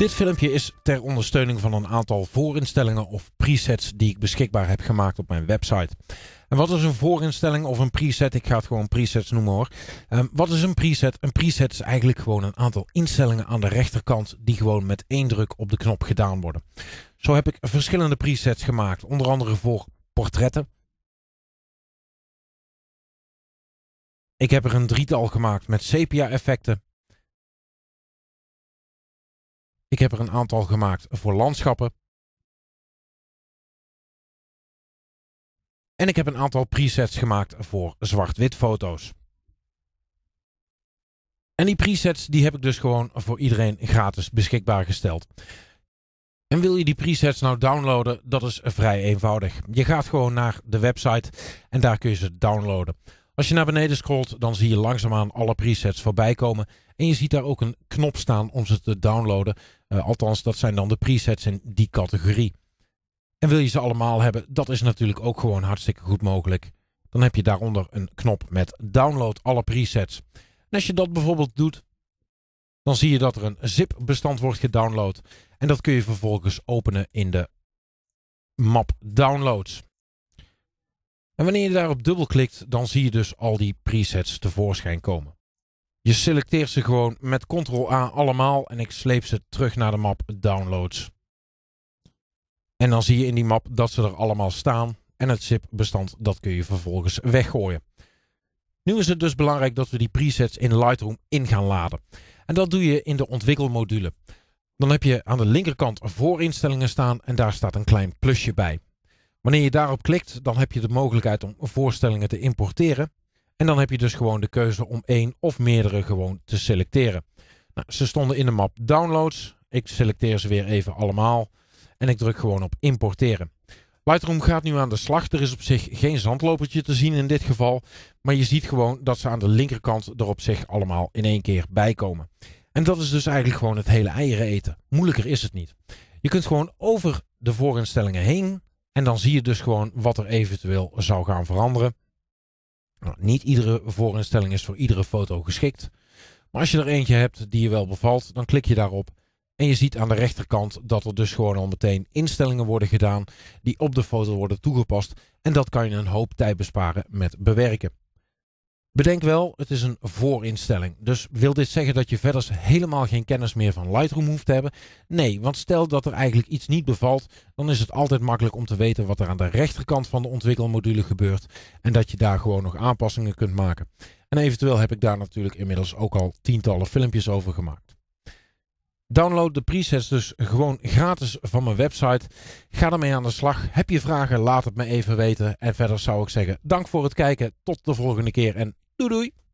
Dit filmpje is ter ondersteuning van een aantal voorinstellingen of presets die ik beschikbaar heb gemaakt op mijn website. En wat is een voorinstelling of een preset? Ik ga het gewoon presets noemen hoor. Ehm, wat is een preset? Een preset is eigenlijk gewoon een aantal instellingen aan de rechterkant die gewoon met één druk op de knop gedaan worden. Zo heb ik verschillende presets gemaakt, onder andere voor portretten. Ik heb er een drietal gemaakt met sepia effecten. Ik heb er een aantal gemaakt voor landschappen. En ik heb een aantal presets gemaakt voor zwart-wit foto's. En die presets die heb ik dus gewoon voor iedereen gratis beschikbaar gesteld. En wil je die presets nou downloaden? Dat is vrij eenvoudig. Je gaat gewoon naar de website en daar kun je ze downloaden. Als je naar beneden scrolt, dan zie je langzaamaan alle presets voorbij komen. En je ziet daar ook een knop staan om ze te downloaden. Eh, althans, dat zijn dan de presets in die categorie. En wil je ze allemaal hebben, dat is natuurlijk ook gewoon hartstikke goed mogelijk. Dan heb je daaronder een knop met download alle presets. En als je dat bijvoorbeeld doet, dan zie je dat er een zip-bestand wordt gedownload. En dat kun je vervolgens openen in de map downloads. En wanneer je daarop dubbelklikt, dan zie je dus al die presets tevoorschijn komen. Je selecteert ze gewoon met Ctrl-A allemaal en ik sleep ze terug naar de map Downloads. En dan zie je in die map dat ze er allemaal staan en het zip-bestand dat kun je vervolgens weggooien. Nu is het dus belangrijk dat we die presets in Lightroom in gaan laden. En dat doe je in de ontwikkelmodule. Dan heb je aan de linkerkant voorinstellingen staan en daar staat een klein plusje bij. Wanneer je daarop klikt, dan heb je de mogelijkheid om voorstellingen te importeren. En dan heb je dus gewoon de keuze om één of meerdere gewoon te selecteren. Nou, ze stonden in de map Downloads. Ik selecteer ze weer even allemaal. En ik druk gewoon op importeren. Lightroom gaat nu aan de slag. Er is op zich geen zandlopertje te zien in dit geval. Maar je ziet gewoon dat ze aan de linkerkant er op zich allemaal in één keer bij komen. En dat is dus eigenlijk gewoon het hele eieren eten. Moeilijker is het niet. Je kunt gewoon over de voorinstellingen heen. En dan zie je dus gewoon wat er eventueel zou gaan veranderen. Nou, niet iedere voorinstelling is voor iedere foto geschikt. Maar als je er eentje hebt die je wel bevalt, dan klik je daarop. En je ziet aan de rechterkant dat er dus gewoon al meteen instellingen worden gedaan die op de foto worden toegepast. En dat kan je een hoop tijd besparen met bewerken. Bedenk wel, het is een voorinstelling. Dus wil dit zeggen dat je verder helemaal geen kennis meer van Lightroom hoeft te hebben? Nee, want stel dat er eigenlijk iets niet bevalt, dan is het altijd makkelijk om te weten wat er aan de rechterkant van de ontwikkelmodule gebeurt en dat je daar gewoon nog aanpassingen kunt maken. En eventueel heb ik daar natuurlijk inmiddels ook al tientallen filmpjes over gemaakt. Download de presets dus gewoon gratis van mijn website. Ga ermee aan de slag. Heb je vragen, laat het me even weten. En verder zou ik zeggen, dank voor het kijken. Tot de volgende keer en doei doei!